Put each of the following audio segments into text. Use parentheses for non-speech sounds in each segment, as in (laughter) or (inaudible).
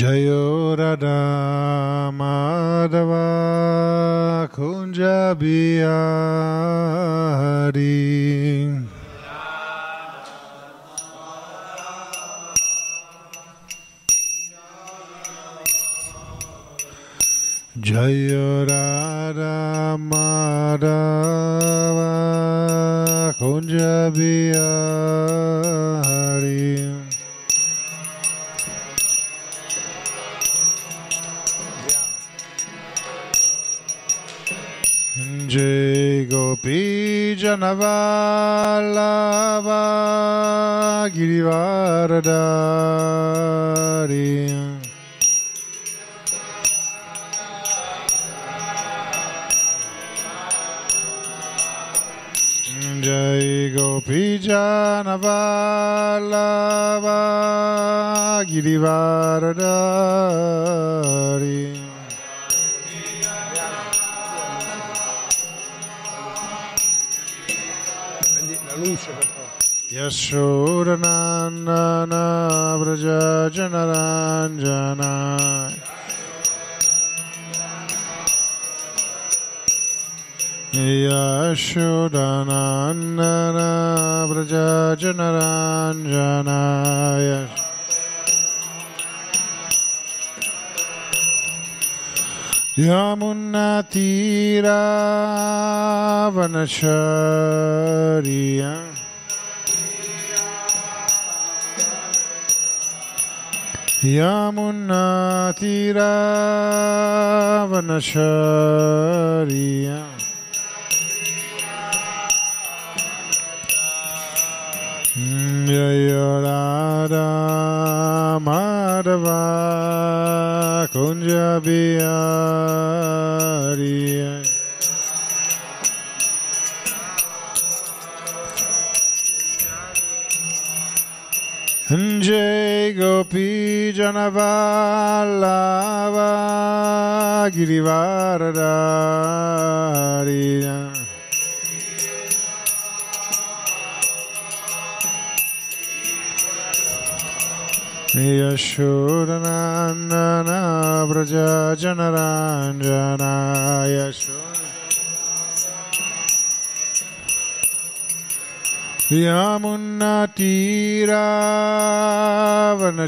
जयो रदा माधवा कुञ्जबिहारी जयो राधा माधवा Kunjbihari Janavallava Girivardari. Jai Gopi Janavallava Girivardari. यशोरनन्दन व्रजनराञ्जनाय यशोदनन्दन व्रजनराञ्जनाय यमुनतीरावनशर्या يا مناتي راون شاريا Jaya Radha Madhava Kunjabi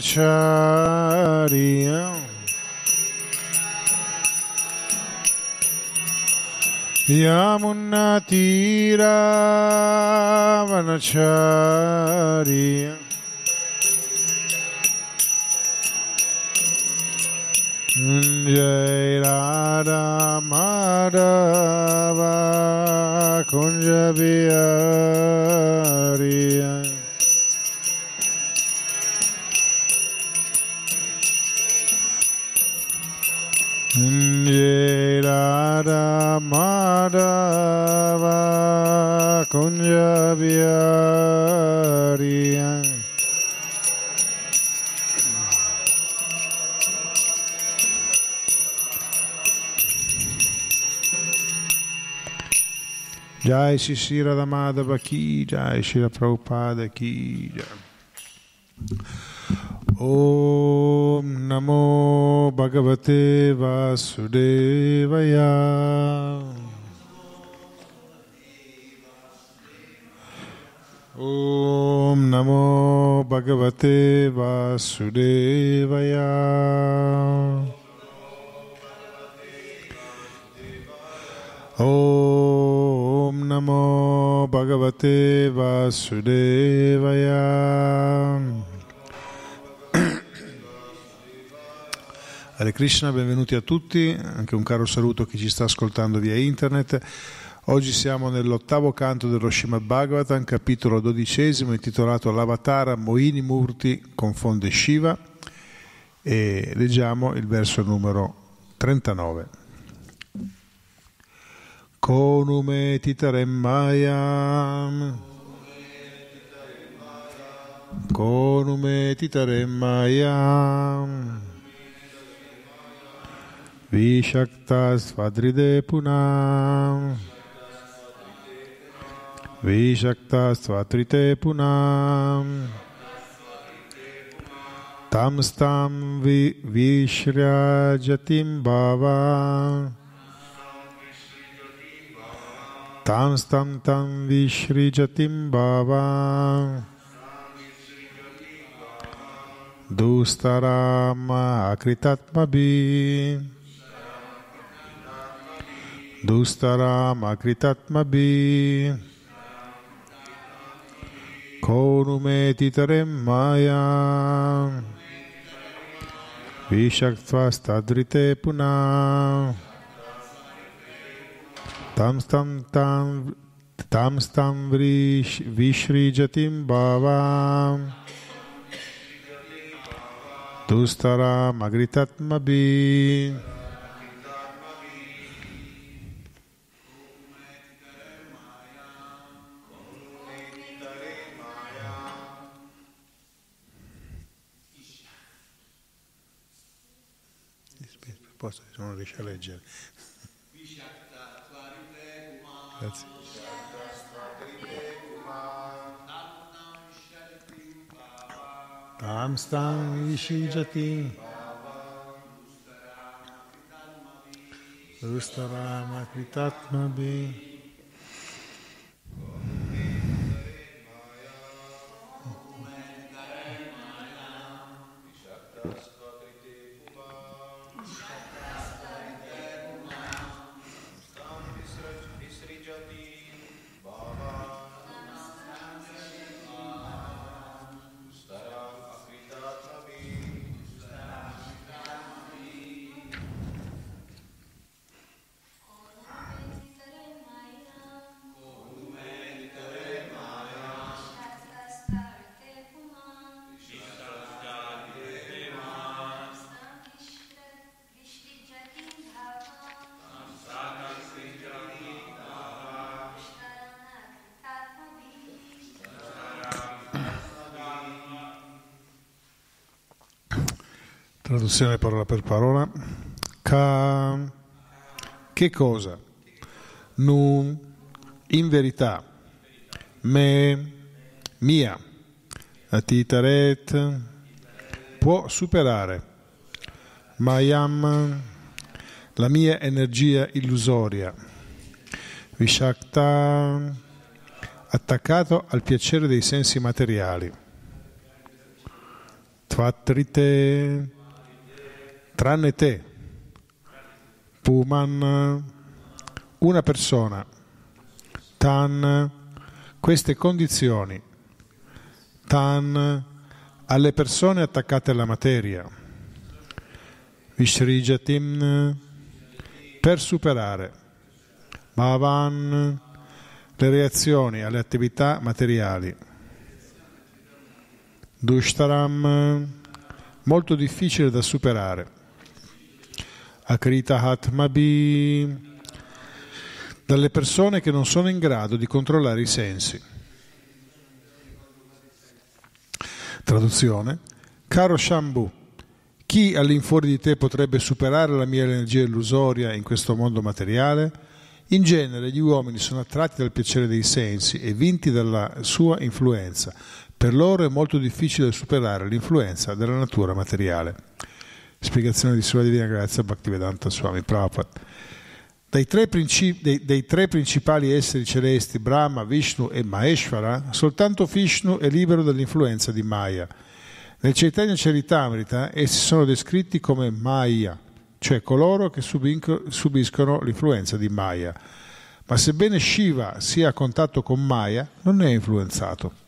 much Jai Sisira Ramadava Ki Jai Shira Prabhupada Ki Jai Om Namo Bhagavate Vasudevaya ॐ namo भगवते वासुदेवया ॐ नमो Bhagavate (coughs) Vasudevaya. Hare Krishna, benvenuti a tutti, anche un caro saluto a chi ci sta ascoltando via internet. Oggi siamo nell'ottavo canto dello Srimad Bhagavatam, capitolo dodicesimo, intitolato L'Avatara Moini Murti confonde Shiva e leggiamo il verso numero 39. कोनुमे तितरेम्मायाम् कोनुमे तितरेम्मायाम् विशक्ता स्वदृदे पुनाम् विशक्ता स्वत्रिते पुनाम् तां स्तां विश्र्याजतिं भावा तां स्तं तं विश्रीजतिं भावा दूस्तरामाकृतात्मभि दूस्तरामाकृतात्मभि खोनुमेतितरें माया विषक्त्वास्तद्रिते पुनः tam Tamstam tam tamstam vishrijatim bhavam Dustara magritatmabi Posso, non riesce a leggere. Grazie. Tam stam vishijati Rustarama kritatma bhi Traduzione parola per parola. Ka, che cosa? Nu, in verità. Me, mia. Atitaret, può superare. Mayam, la mia energia illusoria. Vishakta, attaccato al piacere dei sensi materiali. Tvatrite, tranne te, Puman, una persona, Tan, queste condizioni, Tan, alle persone attaccate alla materia, Vishrijatim, per superare, Bhavan, le reazioni alle attività materiali. Dushtaram, molto difficile da superare. Akrita Akritahatmabi, dalle persone che non sono in grado di controllare i sensi. Traduzione. Caro Shambhu, chi all'infuori di te potrebbe superare la mia energia illusoria in questo mondo materiale? In genere gli uomini sono attratti dal piacere dei sensi e vinti dalla sua influenza. Per loro è molto difficile superare l'influenza della natura materiale. Spiegazione di Sua Divina Grazia Bhaktivedanta Swami Prabhupada. Dei tre, principi, dei, dei tre, principali esseri celesti, Brahma, Vishnu e Maheshwara, soltanto Vishnu è libero dall'influenza di Maya. Nel Chaitanya Charitamrita essi sono descritti come Maya, cioè coloro che subiscono l'influenza di Maya. Ma sebbene Shiva sia a contatto con Maya, non ne è influenzato.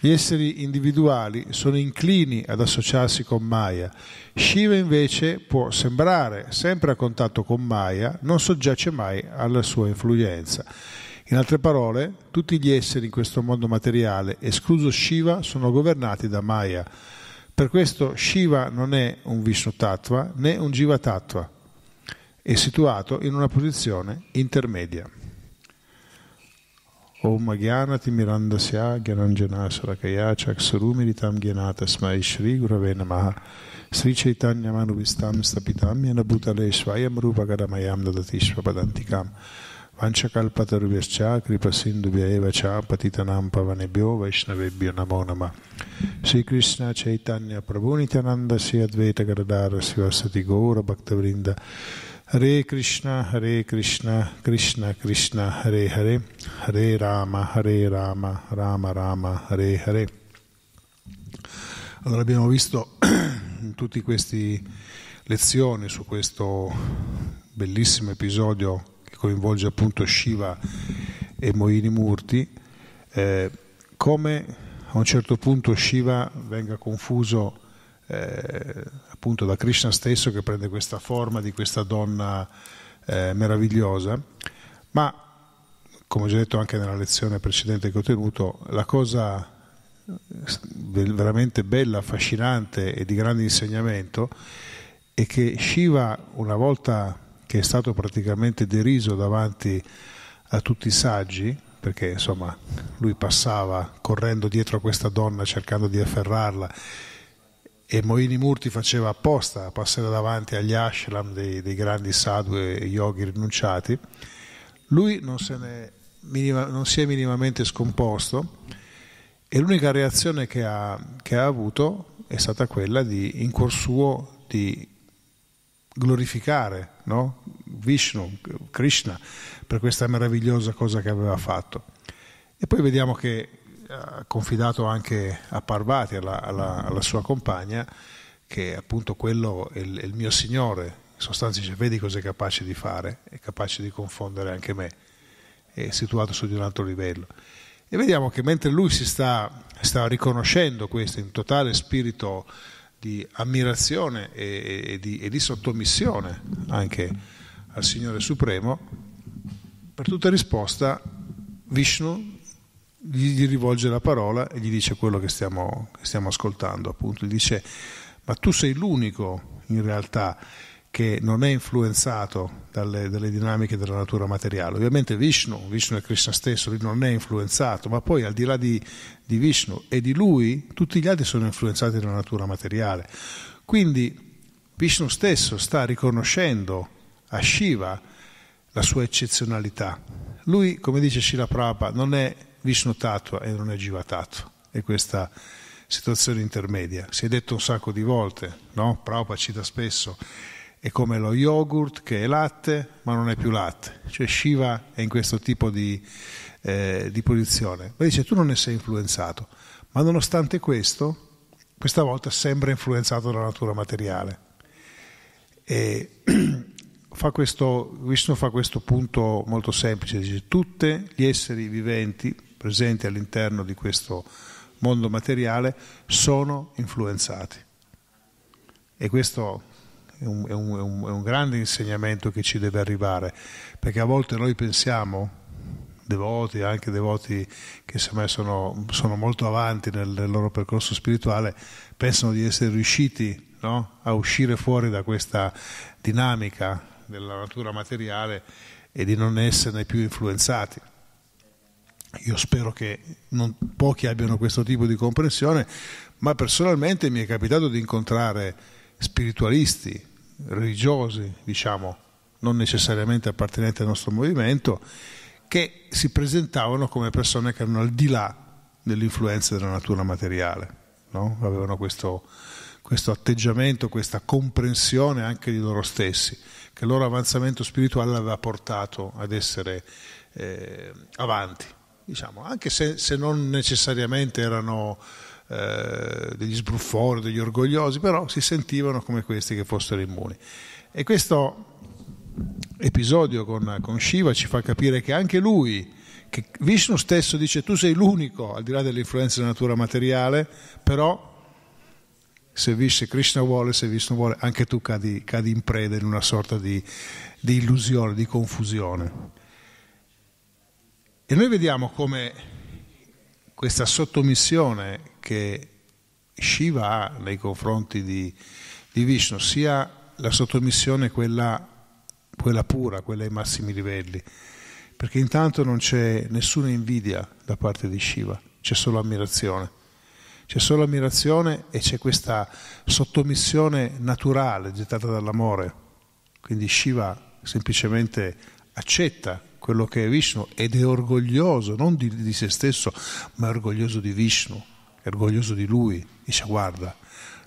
Gli esseri individuali sono inclini ad associarsi con Maya. Shiva invece può sembrare sempre a contatto con Maya, non soggiace mai alla sua influenza. In altre parole, tutti gli esseri in questo mondo materiale, escluso Shiva, sono governati da Maya. Per questo Shiva non è un Vishnu Tattva né un Jiva Tattva, è situato in una posizione intermedia. ओम अज्ञानतिमिरन्दस्या ज्ञानञ्जनाशलकया चक्षुरुमिलितं ज्ञाना तस्मै श्रीगुरवे नमः श्रीचैतन्यमानुविस्तां स्थपितां येन भूतले स्वयं रूपकरमयां ददति स्वपदन्तिकां वंशकल्पतरुभ्यश्च कृपसिन्धुभ्य एव च पतितनां पवनेभ्यो वैष्णवेभ्यो नमो नमः श्रीकृष्णचैतन्यप्रभुनित्यानन्दस्य अद्वैतगरदारस्य सति गौरभक्तवृन्द Hare Krishna, Hare Krishna, Krishna Krishna, Hare Hare, Hare Rama, Hare Rama, Rama Rama, Hare Hare. Allora abbiamo visto in tutte queste lezioni su questo bellissimo episodio che coinvolge appunto Shiva e Moini Murti, eh, come a un certo punto Shiva venga confuso eh, appunto da Krishna stesso che prende questa forma di questa donna eh, meravigliosa, ma come ho già detto anche nella lezione precedente che ho tenuto, la cosa eh, veramente bella, affascinante e di grande insegnamento è che Shiva, una volta che è stato praticamente deriso davanti a tutti i saggi, perché insomma lui passava correndo dietro a questa donna cercando di afferrarla e Moini Murti faceva apposta a passare davanti agli ashram dei, dei grandi sadhu e yogi rinunciati, lui non, ne, minima, non, si è minimamente scomposto e l'unica reazione che ha, che ha avuto è stata quella di, in cuor suo di glorificare no? Vishnu, Krishna, per questa meravigliosa cosa che aveva fatto. E poi vediamo che ha confidato anche a Parvati, alla, alla, alla sua compagna, che appunto quello è il, è il mio Signore, in sostanza dice vedi cosa è capace di fare, è capace di confondere anche me, è situato su di un altro livello. E vediamo che mentre lui si sta, sta riconoscendo questo in totale spirito di ammirazione e, e, di, e, di, sottomissione anche al Signore Supremo, per tutta risposta Vishnu gli rivolge la parola e gli dice quello che stiamo, che stiamo ascoltando, appunto, gli dice ma tu sei l'unico in realtà che non è influenzato dalle, dalle, dinamiche della natura materiale. Ovviamente Vishnu, Vishnu è Krishna stesso, lui non è influenzato, ma poi al di là di, di Vishnu e di lui tutti gli altri sono influenzati dalla natura materiale. Quindi Vishnu stesso sta riconoscendo a Shiva la sua eccezionalità. Lui, come dice Shila Prabhupada, non è Vishnu Tattva e non è Jiva Tattva. è questa situazione intermedia. Si è detto un sacco di volte, no? Prabhupada cita spesso, è come lo yogurt che è latte ma non è più latte. Cioè Shiva è in questo tipo di, eh, di posizione. Ma dice tu non ne sei influenzato, ma nonostante questo, questa volta sembra influenzato dalla natura materiale. E (clears throat) fa questo, Vishnu fa questo punto molto semplice, dice tutti gli esseri viventi presenti all'interno di questo mondo materiale sono influenzati. E questo è un, è, un, è un, grande insegnamento che ci deve arrivare, perché a volte noi pensiamo, devoti, anche devoti che semmai sono, sono molto avanti nel, nel, loro percorso spirituale, pensano di essere riusciti no? a uscire fuori da questa dinamica della natura materiale e di non esserne più influenzati. Io spero che non, pochi abbiano questo tipo di comprensione, ma personalmente mi è capitato di incontrare spiritualisti, religiosi, diciamo, non necessariamente appartenenti al nostro movimento, che si presentavano come persone che erano al di là dell'influenza della natura materiale, no? avevano questo, questo atteggiamento, questa comprensione anche di loro stessi, che il loro avanzamento spirituale aveva portato ad essere eh, avanti diciamo, anche se, se, non necessariamente erano eh, degli sbruffori, degli orgogliosi, però si sentivano come questi che fossero immuni. E questo episodio con, con Shiva ci fa capire che anche lui, che Vishnu stesso dice tu sei l'unico, al di là dell'influenza della natura materiale, però se, Krishna vuole, se Vishnu vuole, anche tu cadi, cadi in preda in una sorta di, di illusione, di confusione. E noi vediamo come questa sottomissione che Shiva ha nei confronti di, di Vishnu, sia la sottomissione quella, quella pura, quella ai massimi livelli, perché intanto non c'è nessuna invidia da parte di Shiva, c'è solo ammirazione. C'è solo ammirazione e c'è questa sottomissione naturale gettata dall'amore. Quindi Shiva semplicemente accetta quello che è Vishnu ed è orgoglioso non di, di se stesso, ma è orgoglioso di Vishnu, è orgoglioso di lui. Dice guarda,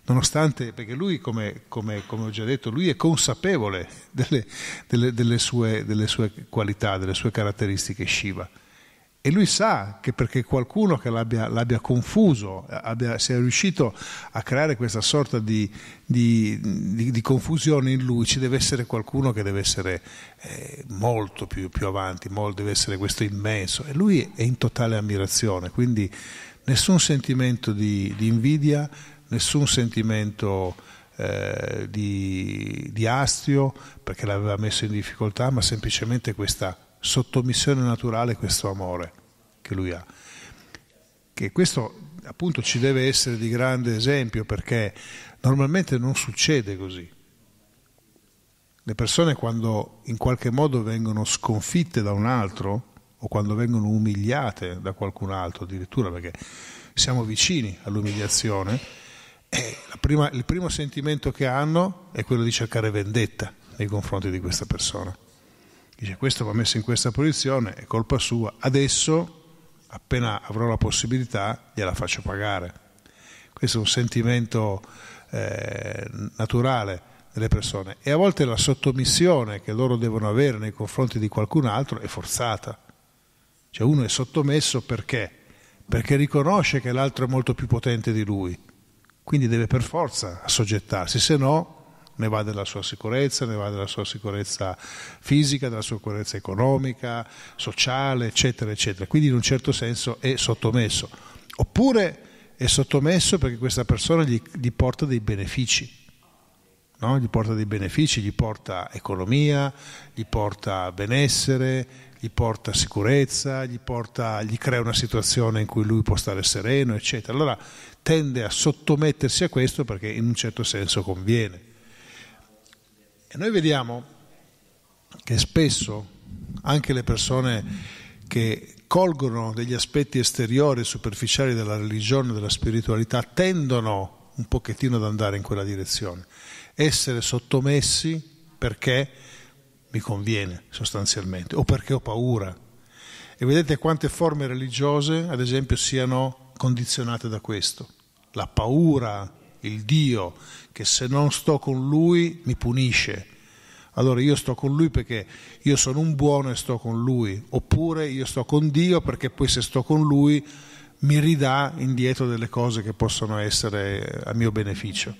nonostante, perché lui, come, come, come, ho già detto, lui è consapevole delle, delle, delle, sue, delle sue qualità, delle sue caratteristiche Shiva. E lui sa che perché qualcuno che l'abbia, l'abbia confuso, abbia, sia riuscito a creare questa sorta di, di, di, di, confusione in lui, ci deve essere qualcuno che deve essere eh, molto più, più avanti, molto, deve essere questo immenso. E lui è in totale ammirazione, quindi nessun sentimento di, invidia, nessun sentimento eh, di astio, perché l'aveva messo in difficoltà, ma semplicemente questa sottomissione naturale questo amore che lui ha. Che questo appunto ci deve essere di grande esempio perché normalmente non succede così. Le persone quando in qualche modo vengono sconfitte da un altro o quando vengono umiliate da qualcun altro addirittura perché siamo vicini all'umiliazione, eh, prima, il primo sentimento che hanno è quello di cercare vendetta nei confronti di questa persona dice questo va messo in questa posizione, è colpa sua, adesso appena avrò la possibilità gliela faccio pagare. Questo è un sentimento eh, naturale delle persone e a volte la sottomissione che loro devono avere nei confronti di qualcun altro è forzata. Cioè uno è sottomesso perché? Perché riconosce che l'altro è molto più potente di lui, quindi deve per forza assoggettarsi, se no ne va della sua sicurezza, ne va della sua sicurezza fisica, della sua sicurezza economica, sociale, eccetera, eccetera. Quindi in un certo senso è sottomesso. Oppure è sottomesso perché questa persona gli, gli porta dei benefici. No? Gli porta dei benefici, gli porta economia, gli porta benessere, gli porta sicurezza, gli, porta, gli crea una situazione in cui lui può stare sereno, eccetera. Allora tende a sottomettersi a questo perché in un certo senso conviene. E noi vediamo che spesso anche le persone che colgono degli aspetti esteriori e superficiali della religione, della spiritualità, tendono un pochettino ad andare in quella direzione. Essere sottomessi perché mi conviene sostanzialmente o perché ho paura. E vedete quante forme religiose, ad esempio, siano condizionate da questo. La paura il Dio che se non sto con lui mi punisce. Allora io sto con lui perché io sono un buono e sto con lui, oppure io sto con Dio perché poi se sto con lui mi ridà indietro delle cose che possono essere a mio beneficio.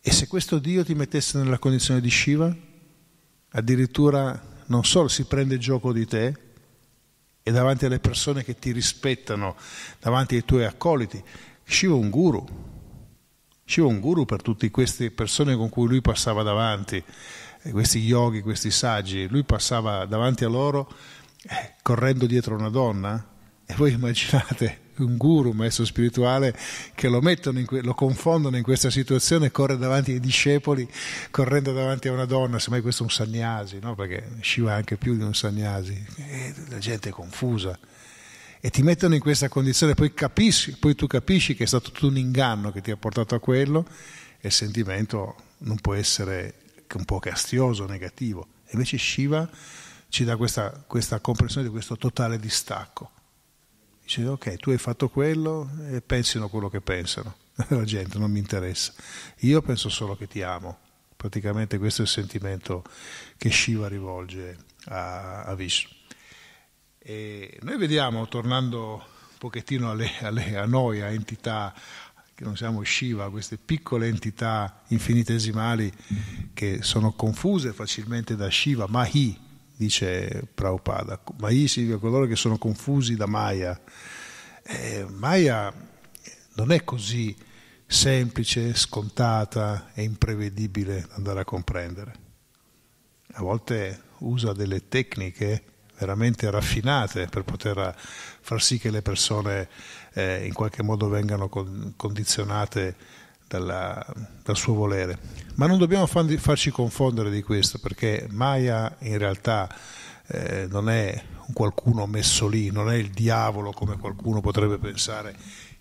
E se questo Dio ti mettesse nella condizione di Shiva, addirittura non solo si prende gioco di te, e davanti alle persone che ti rispettano, davanti ai tuoi accoliti, Shiva un guru, Shiva un guru per tutte queste persone con cui lui passava davanti, eh, questi yogi, questi saggi, lui passava davanti a loro eh, correndo dietro una donna e voi (laughs) immaginate un guru, un maestro spirituale, che lo, que- lo confondono in questa situazione, e corre davanti ai discepoli, correndo davanti a una donna, semmai questo è un sannyasi, no? perché Shiva è anche più di un sannyasi, eh, la gente è confusa e ti mettono in questa condizione, poi, capisci, poi tu capisci che è stato tutto un inganno che ti ha portato a quello e il sentimento non può essere che un po' castioso, negativo. E invece Shiva ci dà questa, questa comprensione di questo totale distacco. Dice, ok, tu hai fatto quello e pensino quello che pensano. (laughs) La gente non mi interessa. Io penso solo che ti amo. Praticamente questo è il sentimento che Shiva rivolge a, a Vishnu. E noi vediamo, tornando un pochettino alle, alle, a noi, a entità che non siamo Shiva, queste piccole entità infinitesimali che sono confuse facilmente da Shiva, Mahi, dice Prabhupada. Mahi significa coloro che sono confusi da Maya. Eh, Maya non è così semplice, scontata e imprevedibile da andare a comprendere. A volte usa delle tecniche veramente raffinate per poter far sì che le persone eh, in qualche modo vengano con, condizionate dalla, dal suo volere. Ma non dobbiamo farci confondere di questo perché Maya in realtà eh, non è qualcuno messo lì, non è il diavolo come qualcuno potrebbe pensare,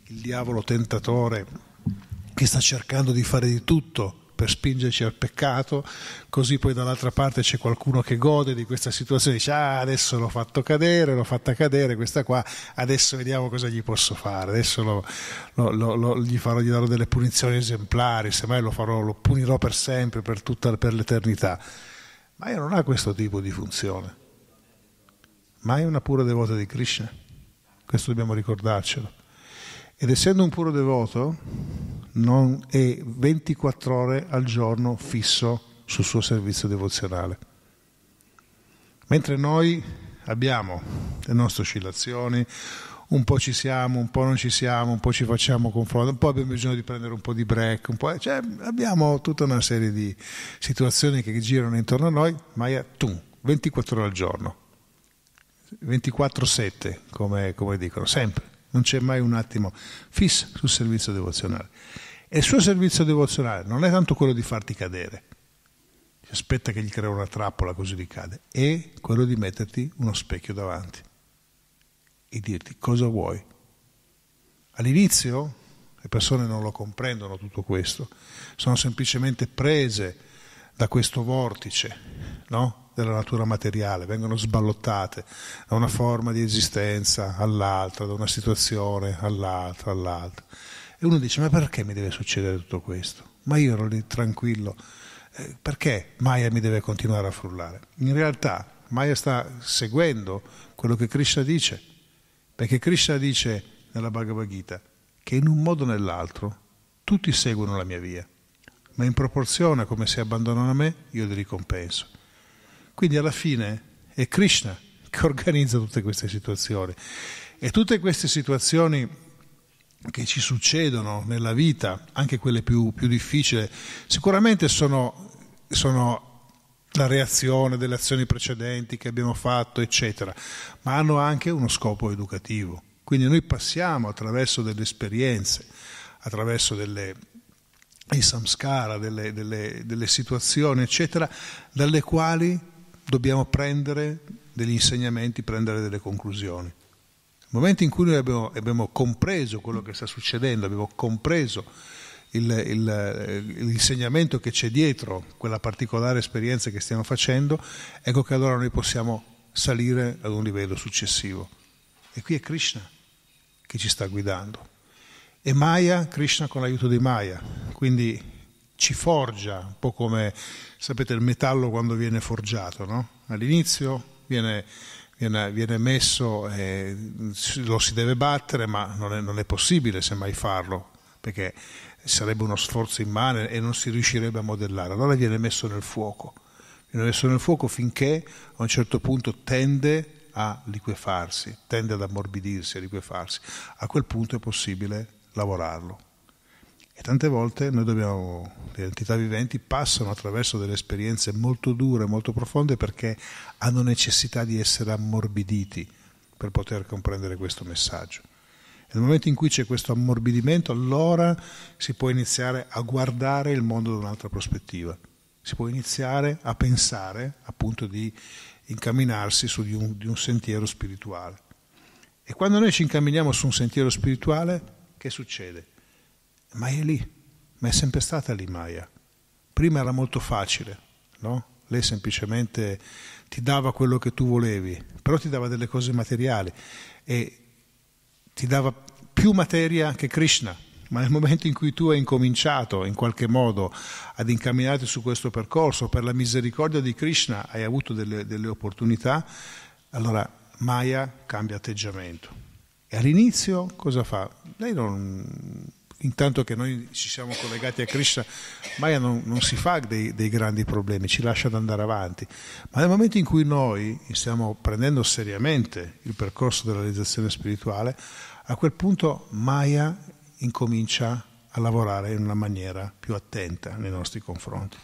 il diavolo tentatore che sta cercando di fare di tutto per spingerci al peccato, così poi dall'altra parte c'è qualcuno che gode di questa situazione, dice ah adesso l'ho fatto cadere, l'ho fatta cadere questa qua, adesso vediamo cosa gli posso fare, adesso lo, lo, lo, gli, farò, gli darò delle punizioni esemplari, semmai lo, farò, lo punirò per sempre, per, tutta, per l'eternità. Maya non ha questo tipo di funzione. Maya è una pura devota di Krishna. Questo dobbiamo ricordarcelo. Ed essendo un puro devoto, non è 24 ore al giorno fisso sul suo servizio devozionale. Mentre noi abbiamo le nostre oscillazioni, un po' ci siamo, un po' non ci siamo, un po' ci facciamo confronto, un po' abbiamo bisogno di prendere un po' di break, po'... Eh, cioè, abbiamo tutta una serie di situazioni che girano intorno a noi, ma è tu, 24 ore al giorno, 24-7, come, come dicono, sempre non c'è mai un attimo fisso sul servizio devozionale. E il suo servizio devozionale non è tanto quello di farti cadere, si aspetta che gli crea una trappola così ricade, è quello di metterti uno specchio davanti e dirti cosa vuoi. All'inizio le persone non lo comprendono tutto questo, sono semplicemente prese da questo vortice no? della natura materiale, vengono sballottate da una forma di esistenza all'altra, da una situazione all'altra, all'altra. E uno dice, ma perché mi deve succedere tutto questo? Ma io ero lì tranquillo, eh, perché Maya mi deve continuare a frullare? In realtà Maya sta seguendo quello che Krishna dice, perché Krishna dice nella Bhagavad Gita che in un modo o nell'altro tutti seguono la mia via ma in proporzione a come si abbandonano a me, io li ricompenso. Quindi alla fine è Krishna (laughs) che organizza tutte queste situazioni. E tutte queste situazioni che ci succedono nella vita, anche quelle più, più difficili, sicuramente sono, sono la reazione delle azioni precedenti che abbiamo fatto, eccetera, ma hanno anche uno scopo educativo. Quindi noi passiamo attraverso delle esperienze, attraverso delle, i samskara, delle, delle, delle situazioni, eccetera, dalle quali dobbiamo prendere degli insegnamenti, prendere delle conclusioni. Nel momento in cui noi abbiamo, abbiamo, compreso quello che sta succedendo, abbiamo compreso il, il, l'insegnamento che c'è dietro quella particolare esperienza che stiamo facendo, ecco che allora noi possiamo salire ad un livello successivo. E qui è Krishna che ci sta guidando e Maya, Krishna con l'aiuto di Maya, quindi ci forgia, un po' come sapete il metallo quando viene forgiato, no? all'inizio viene, viene, viene messo, eh, lo si deve battere, ma non è, non è possibile semmai farlo, perché sarebbe uno sforzo immane e non si riuscirebbe a modellare, allora viene messo nel fuoco, viene messo nel fuoco finché a un certo punto tende a liquefarsi, tende ad ammorbidirsi, a liquefarsi. A quel punto è possibile lavorarlo. E tante volte noi dobbiamo, le entità viventi passano attraverso delle esperienze molto dure, molto profonde perché hanno necessità di essere ammorbiditi per poter comprendere questo messaggio. E nel momento in cui c'è questo ammorbidimento, allora si può iniziare a guardare il mondo da un'altra prospettiva. Si può iniziare a pensare appunto di incamminarsi su di un, di un sentiero spirituale. E quando noi ci incamminiamo su un sentiero spirituale, che succede? Ma è lì, ma è sempre stata lì Maya. Prima era molto facile, no? Lei semplicemente ti dava quello che tu volevi, però ti dava delle cose materiali e ti dava più materia che Krishna, ma nel momento in cui tu hai incominciato in qualche modo ad incamminarti su questo percorso, per la misericordia di Krishna hai avuto delle, delle opportunità, allora Maya cambia atteggiamento. E all'inizio cosa fa? Lei non, intanto che noi ci siamo collegati a Krishna, Maya non, non si fa dei, dei, grandi problemi, ci lascia ad andare avanti. Ma nel momento in cui noi stiamo prendendo seriamente il percorso della realizzazione spirituale, a quel punto Maya incomincia a lavorare in una maniera più attenta nei nostri confronti.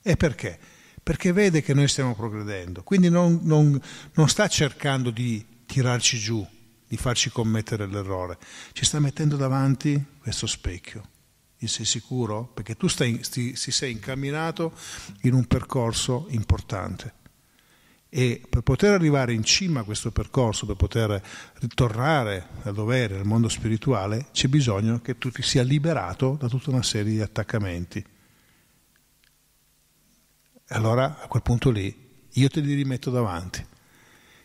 E perché? Perché vede che noi stiamo progredendo, quindi non, non, non sta cercando di tirarci giù, di farci commettere l'errore. Ci sta mettendo davanti questo specchio. E sei sicuro? Perché tu stai, ti, ti sei incamminato in un percorso importante. E per poter arrivare in cima a questo percorso, per poter ritornare a dovere, al mondo spirituale, c'è bisogno che tu ti sia liberato da tutta una serie di attaccamenti. E Allora, a quel punto lì, io te li rimetto davanti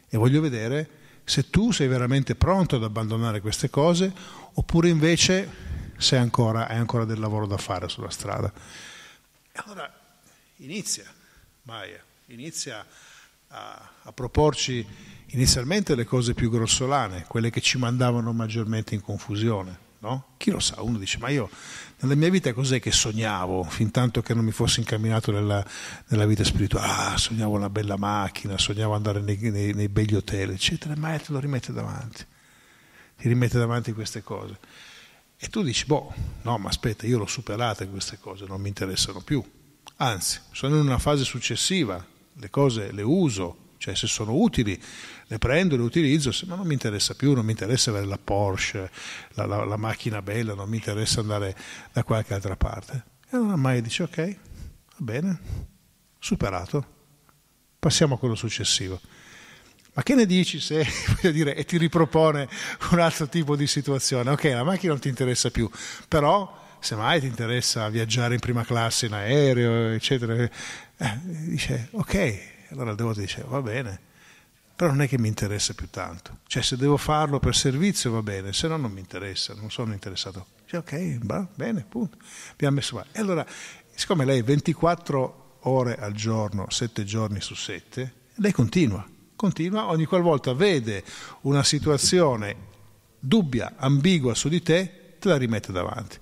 e voglio vedere se tu sei veramente pronto ad abbandonare queste cose oppure invece se ancora, hai ancora del lavoro da fare sulla strada. Allora inizia, Maia, inizia a, a proporci inizialmente le cose più grossolane, quelle che ci mandavano maggiormente in confusione. No? Chi lo sa, uno dice, ma io nella mia vita cos'è che sognavo, fin tanto che non mi fossi incamminato nella, nella vita spirituale? Ah, sognavo una bella macchina, sognavo andare nei, nei, nei begli hotel, eccetera, ma te lo rimette davanti, ti rimette davanti queste cose. E tu dici, boh, no, ma aspetta, io l'ho superata queste cose, non mi interessano più. Anzi, sono in una fase successiva, le cose le uso, cioè se sono utili le prendo, le utilizzo, ma non mi interessa più, non mi interessa avere la Porsche, la, la, la macchina bella, non mi interessa andare da qualche altra parte. E allora mai dice ok, va bene, superato, passiamo a quello successivo. Ma che ne dici se (laughs) dire, e ti ripropone un altro tipo di situazione? Ok, la macchina non ti interessa più, però se mai ti interessa viaggiare in prima classe in aereo, eccetera, eh, dice ok, allora il devoto dice va bene però non è che mi interessa più tanto. Cioè se devo farlo per servizio va bene, se no non mi interessa, non sono interessato. Cioè, ok, va bene, punto. Abbiamo messo qua. E allora, siccome lei 24 ore al giorno, 7 giorni su 7, lei continua, continua, ogni qualvolta vede una situazione dubbia, ambigua su di te, te la rimette davanti.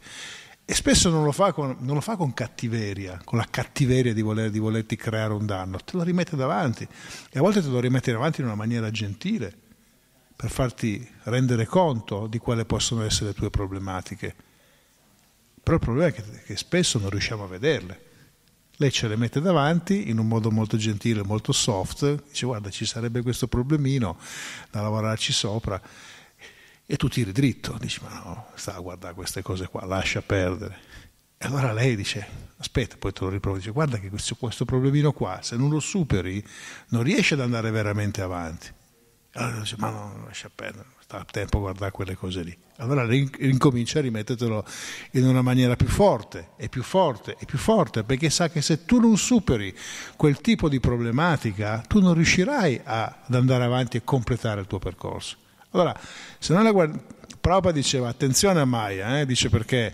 E spesso non lo, fa con, lo fa con cattiveria, con la cattiveria di, voler, di volerti creare un danno, te lo rimette davanti e a volte te lo rimette davanti in una maniera gentile per farti rendere conto di quali possono essere le tue problematiche. Però il problema è che, che spesso non riusciamo a vederle lei ce le mette davanti in un modo molto gentile, molto soft, dice guarda ci sarebbe questo problemino da lavorarci sopra. E tu tiri dritto, dici ma no, sta a guardare queste cose qua, lascia perdere. E allora lei dice, aspetta, poi te lo riprovo, dice guarda che questo, questo problemino qua, se non lo superi, non riesci ad andare veramente avanti. Allora dice, ma no, lascia perdere, sta a tempo a guardare quelle cose lì. Allora rincomincia a rimettertelo in una maniera più forte, e più forte, e più forte, perché sa che se tu non superi quel tipo di problematica, tu non riuscirai ad andare avanti e completare il tuo percorso. Allora, se noi la guardiamo, Prabhupada diceva, attenzione a Maya, eh, dice perché,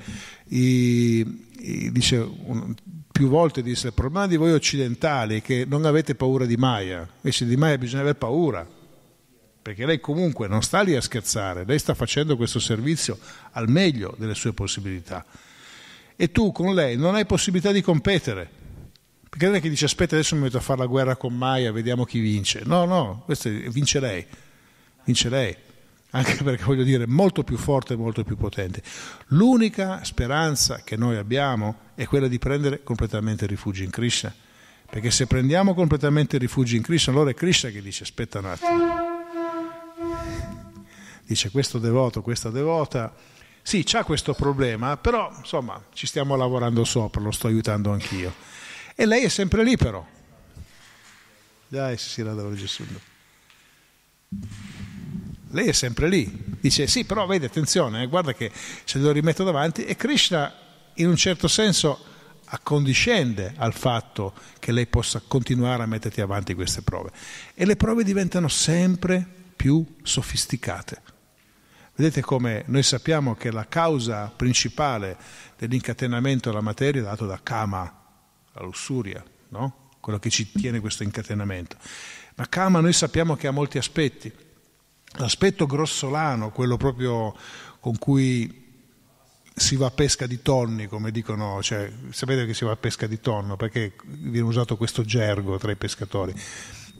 i, i, dice un, più volte disse, il problema di voi occidentali è che non avete paura di Maya, invece di Maya bisogna aver paura, perché lei comunque non sta lì a scherzare, lei sta facendo questo servizio al meglio delle sue possibilità. E tu con lei non hai possibilità di competere, perché non è che dice aspetta adesso mi metto a fare la guerra con Maya, vediamo chi vince. No, no, questo vince lei, vince lei anche (laughs) perché voglio dire molto più forte e molto più potente. L'unica speranza che noi abbiamo è quella di prendere completamente rifugio in Krishna, perché se prendiamo completamente rifugio in Krishna, allora è Krishna che dice aspetta un attimo. Dice questo devoto, questa devota, sì, c'ha questo problema, però insomma ci stiamo lavorando sopra, lo sto aiutando anch'io. E lei è sempre lì però. Dai, si la dovrà Gesù lei è sempre lì. Dice sì, però vedi, attenzione, eh, guarda che se lo rimetto davanti e Krishna in un certo senso accondiscende al fatto che lei possa continuare a metterti avanti queste prove. E le prove diventano sempre più sofisticate. Vedete come noi sappiamo che la causa principale dell'incatenamento alla materia è dato da Kama, la lussuria, no? quello che ci tiene questo incatenamento. Ma Kama noi sappiamo che ha molti aspetti l'aspetto grossolano, quello proprio con cui si va a pesca di tonni, come dicono, cioè, sapete che si va a pesca di tonno, perché viene usato questo gergo tra i pescatori?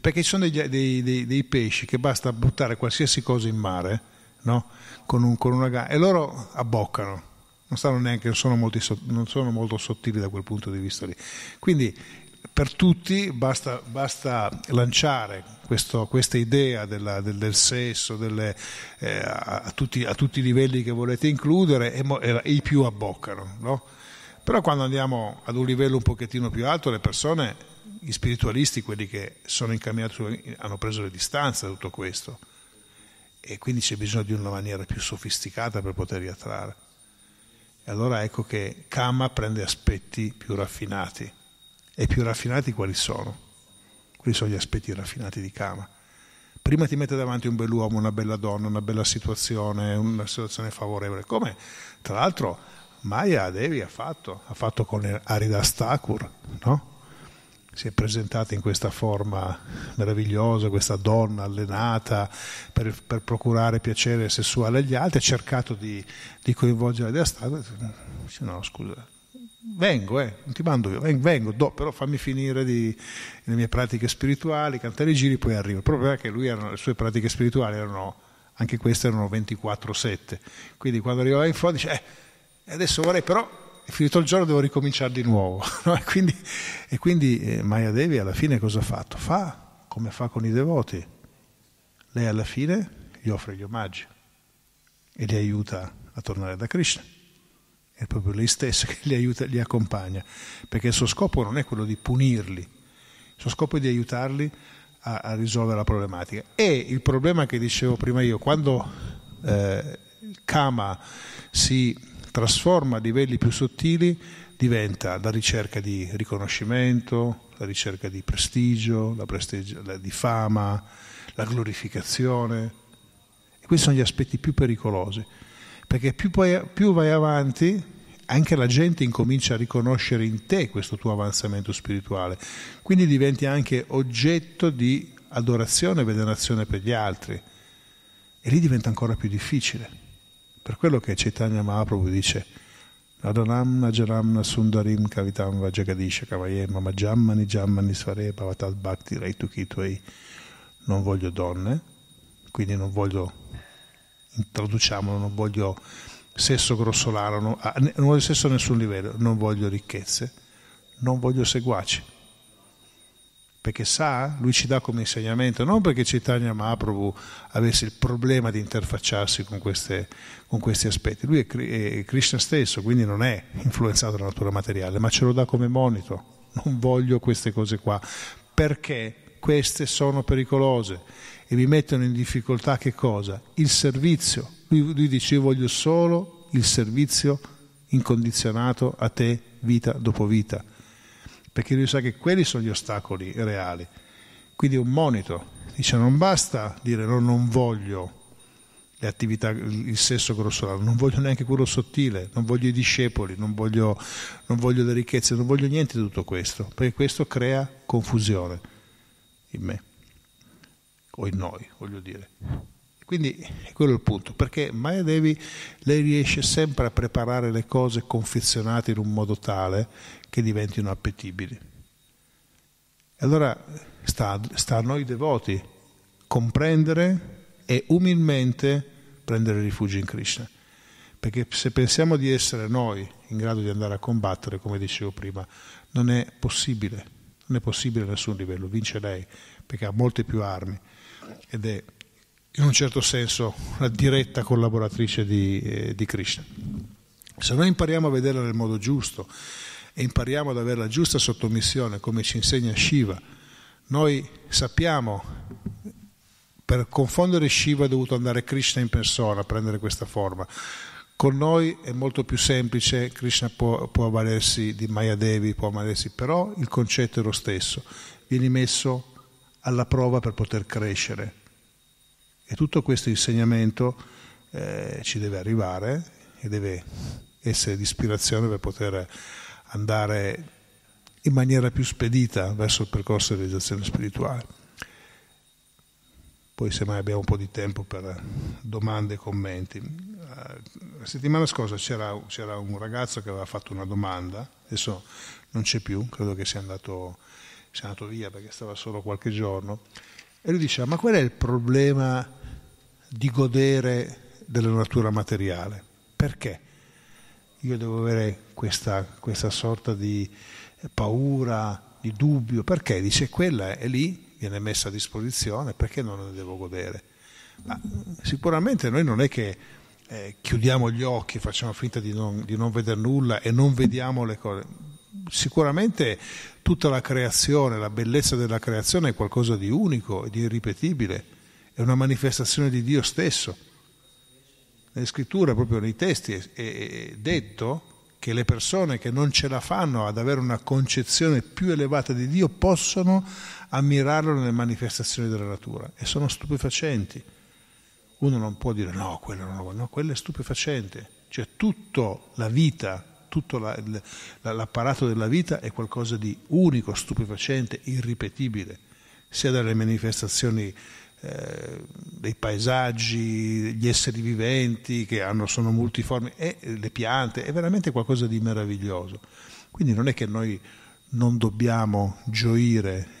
Perché ci sono dei, dei, dei, dei pesci che basta buttare qualsiasi cosa in mare, no? con, un, con, una gamba, e loro abboccano, non, stanno neanche, non, sono molti, non sono molto sottili da quel punto di vista lì. Quindi per tutti basta, basta lanciare questo, questa idea della, del, del, sesso delle, eh, a, tutti, a, tutti, i livelli che volete includere e, mo, e i più abboccano. No? Però quando andiamo ad un livello un pochettino più alto le persone, gli spiritualisti, quelli che sono incamminati, hanno preso le distanze da tutto questo e quindi c'è bisogno di una maniera più sofisticata per poterli attrarre. E allora ecco che Kama prende aspetti più raffinati e più raffinati quali sono? Quali sono gli aspetti raffinati di Kama? Prima ti mette davanti un bell'uomo, una bella donna, una bella situazione, una situazione favorevole. Come? Tra l'altro Maya Devi ha fatto, ha fatto con Arida Stakur, no? si è presentata in questa forma meravigliosa, questa donna allenata per, per procurare piacere sessuale agli altri, ha cercato di, di coinvolgere la diastata. No, scusa, vengo, eh, non ti mando io, vengo, do, però fammi finire di, le mie pratiche spirituali, cantare i giri, poi arrivo. Il problema è che lui erano, le sue pratiche spirituali erano, anche queste erano 24-7, quindi quando arrivava in fondo dice, eh, adesso vorrei però... È finito il giorno, devo ricominciare di nuovo. (laughs) No? E quindi, e quindi eh, Maya Devi alla fine cosa ha fatto? Fa come fa con i devoti. Lei alla fine gli offre gli omaggi e li aiuta a tornare da Krishna è proprio lei stessa che li aiuta, li accompagna, perché il suo scopo non è quello di punirli, il suo scopo è di aiutarli a, a risolvere la problematica. E il problema che dicevo prima io, quando eh, Kama si trasforma a livelli più sottili, diventa la ricerca di riconoscimento, la ricerca di prestigio, la, prestigio, la di fama, la glorificazione. E questi sono gli aspetti più pericolosi perché più, puoi, più vai avanti, anche la gente incomincia a riconoscere in te questo tuo avanzamento spirituale, quindi diventi anche oggetto di adorazione e venerazione per gli altri. E lì diventa ancora più difficile. Per quello che Chaitanya Mahaprabhu dice Adonamna Jaramna Sundarim Kavitam Vajagadisha Kavaye Mama Jammani Jammani Svare Bhavatat Bhakti Reitu Non voglio donne, quindi non voglio traduciamo, non voglio sesso grossolano, non, ah, non voglio sesso a nessun livello, non voglio ricchezze, non voglio seguaci. Perché sa, lui ci dà come insegnamento, non perché Chaitanya Mahaprabhu avesse il problema di interfacciarsi con, queste, con questi aspetti, lui è, è Krishna stesso, quindi non è influenzato dalla natura materiale, ma ce lo dà come monito, non voglio queste cose qua, perché queste sono pericolose e vi mettono in difficoltà che cosa? Il servizio. Lui, lui dice io voglio solo il servizio incondizionato a te vita dopo vita, perché lui sa che quelli sono gli ostacoli reali. Quindi è un monito. Dice non basta dire no, non voglio le attività, il sesso grossolano, non voglio neanche quello sottile, non voglio i discepoli, non voglio, non voglio le ricchezze, non voglio niente di tutto questo, perché questo crea confusione in me o in noi, voglio dire. Quindi è quello il punto, perché Maya Devi lei riesce sempre a preparare le cose confezionate in un modo tale che diventino appetibili. E allora sta, sta a noi devoti comprendere e umilmente prendere rifugio in Krishna. Perché se pensiamo di essere noi in grado di andare a combattere, come dicevo prima, non è possibile, non è possibile a nessun livello, vince lei, perché ha molte più armi ed è in un certo senso la diretta collaboratrice di, eh, di Krishna. Se noi impariamo a vederla nel modo giusto e impariamo ad avere la giusta sottomissione, come ci insegna Shiva, noi sappiamo per confondere Shiva è dovuto andare Krishna in persona a prendere questa forma. Con noi è molto più semplice, Krishna può, può avvalersi di Mayadevi, può avvalersi, però il concetto è lo stesso, vieni messo alla prova per poter crescere. E tutto questo insegnamento eh, ci deve arrivare e deve essere di ispirazione per poter andare in maniera più spedita verso il percorso di realizzazione spirituale. Poi semmai abbiamo un po' di tempo per domande e commenti. Eh, la settimana scorsa c'era, c'era un ragazzo che aveva fatto una domanda, adesso non c'è più, credo che sia andato è andato via perché stava solo qualche giorno, e lui diceva, ma qual è il problema di godere della natura materiale? Perché? Io devo avere questa, questa sorta di paura, di dubbio, perché? Dice, quella è lì, viene messa a disposizione, perché non ne devo godere? Ma sicuramente noi non è che eh, chiudiamo gli occhi, facciamo finta di non, di non vedere nulla e non vediamo le cose sicuramente tutta la creazione, la bellezza della creazione è qualcosa di unico e di irripetibile, è una manifestazione di Dio stesso. Nelle scritture, proprio nei testi, è detto che le persone che non ce la fanno ad avere una concezione più elevata di Dio possono ammirarlo nelle manifestazioni della natura e sono stupefacenti. Uno non può dire no, quello non lo voglio, no, quello è stupefacente. Cioè tutta la vita tutto l'apparato della vita è qualcosa di unico, stupefacente, irripetibile, sia dalle manifestazioni eh, dei paesaggi, gli esseri viventi che hanno, sono multiformi, e eh, le piante, è veramente qualcosa di meraviglioso. Quindi non è che noi non dobbiamo gioire,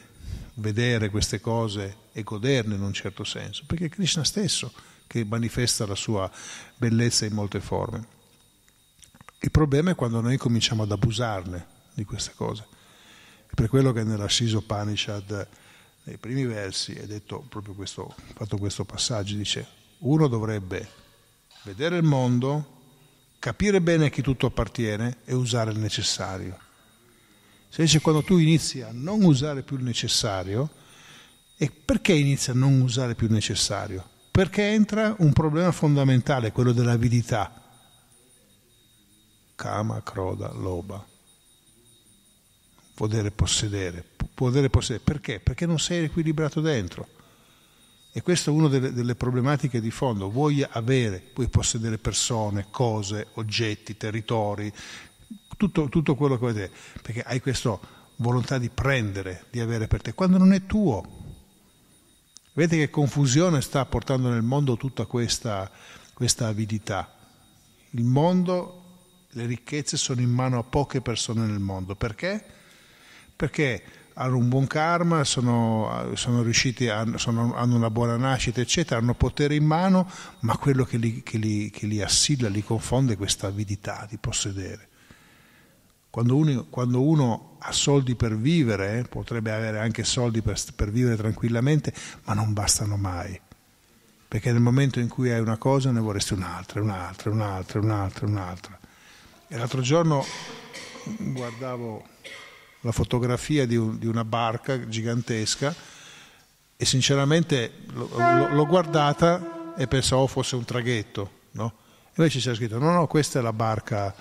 vedere queste cose e goderne in un certo senso, perché è Krishna stesso che manifesta la sua bellezza in molte forme. Il problema è quando noi cominciamo ad abusarne di queste cose. È per quello che nella nell'Assiso Panishad, nei primi versi, è detto proprio questo, fatto questo passaggio, dice uno dovrebbe vedere il mondo, capire bene a chi tutto appartiene e usare il necessario. Se invece quando tu inizi a non usare più il necessario, e perché inizi a non usare più il necessario? Perché entra un problema fondamentale, quello dell'avidità kama, croda, loba. Potere possedere. Potere possedere. Perché? Perché non sei equilibrato dentro. E questa è una delle, delle problematiche di fondo. Vuoi avere, puoi possedere persone, cose, oggetti, territori, tutto, tutto quello che vuoi dire. perché hai questa volontà di prendere, di avere per te, quando non è tuo. Vedete che confusione sta portando nel mondo tutta questa, questa avidità. Il mondo le ricchezze sono in mano a poche persone nel mondo. Perché? Perché hanno un buon karma, sono, sono riusciti, a, sono, hanno una buona nascita, eccetera, hanno potere in mano, ma quello che li, che, li, che li assilla, li confonde è questa avidità di possedere. Quando uno, quando uno, ha soldi per vivere, eh, potrebbe avere anche soldi per, per vivere tranquillamente, ma non bastano mai. Perché nel momento in cui hai una cosa ne vorresti un'altra, un'altra, un'altra, un'altra, un'altra l'altro giorno guardavo la fotografia di, un, di, una barca gigantesca e sinceramente l'ho guardata e pensavo fosse un traghetto, no? Invece c'è scritto no, no, questa è la barca,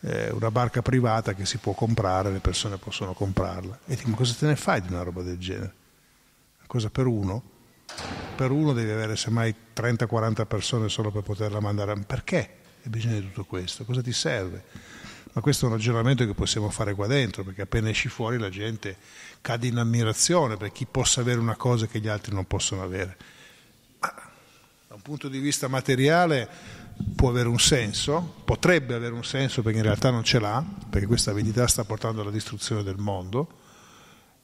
eh, una barca privata che si può comprare, le persone possono comprarla. E dico, ma cosa te ne fai di una roba del genere? Una cosa per uno? Per uno devi avere semmai 30-40 persone solo per poterla mandare. Perché? hai bisogno di tutto questo? Cosa ti serve? Ma questo è un ragionamento che possiamo fare qua dentro, perché appena esci fuori la gente cade in ammirazione per chi possa avere una cosa che gli altri non possono avere. Ma da un punto di vista materiale può avere un senso, potrebbe avere un senso perché in realtà non ce l'ha, perché questa avidità sta portando alla distruzione del mondo,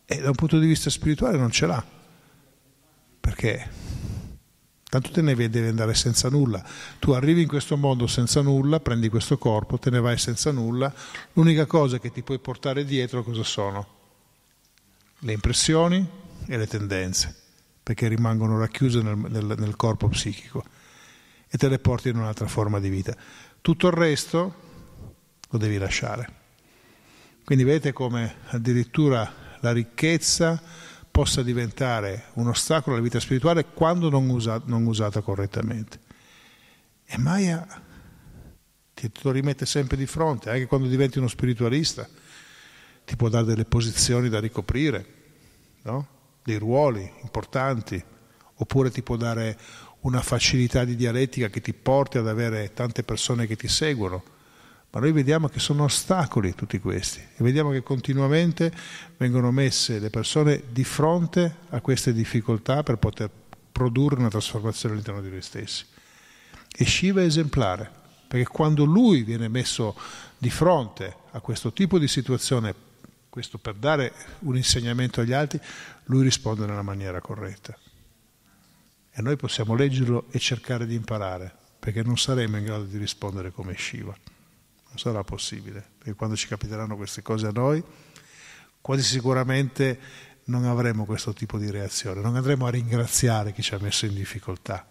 e da un punto di vista spirituale non ce l'ha, perché Tanto te ne devi andare senza nulla. Tu arrivi in questo mondo senza nulla, prendi questo corpo, te ne vai senza nulla. L'unica cosa che ti puoi portare dietro cosa sono? Le impressioni e le tendenze, perché rimangono racchiuse nel, nel, nel corpo psichico e te le porti in un'altra forma di vita. Tutto il resto lo devi lasciare. Quindi vedete come addirittura la ricchezza, possa diventare un ostacolo alla vita spirituale quando non, usa, non usata correttamente. E Maya ti, lo rimette sempre di fronte, anche quando diventi uno spiritualista, ti può dare delle posizioni da ricoprire, no? dei ruoli importanti, oppure ti può dare una facilità di dialettica che ti porti ad avere tante persone che ti seguono ma noi vediamo che sono ostacoli tutti questi e vediamo che continuamente vengono messe le persone di fronte a queste difficoltà per poter produrre una trasformazione all'interno di noi stessi. E Shiva è esemplare, perché quando lui viene messo di fronte a questo tipo di situazione, questo per dare un insegnamento agli altri, lui risponde nella maniera corretta. E noi possiamo leggerlo e cercare di imparare, perché non saremo in grado di rispondere come Shiva non sarà possibile, perché quando ci capiteranno queste cose a noi, quasi sicuramente non avremo questo tipo di reazione, non andremo a ringraziare chi ci ha messo in difficoltà,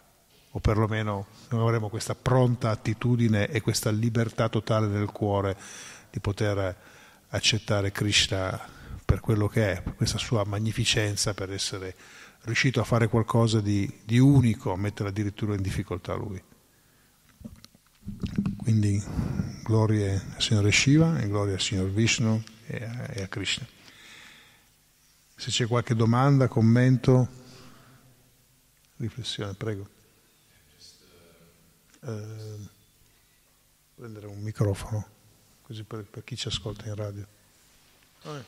o perlomeno non avremo questa pronta attitudine e questa libertà totale nel cuore di poter accettare Krishna per quello che è, questa sua magnificenza, per essere riuscito a fare qualcosa di, di unico, a mettere addirittura in difficoltà lui. Quindi gloria al Signore Shiva e gloria al Signor Vishnu e a, e a Krishna. Se c'è qualche domanda, commento, riflessione, prego. Eh, prendere un microfono, così per, per chi ci ascolta in radio. Vabbè.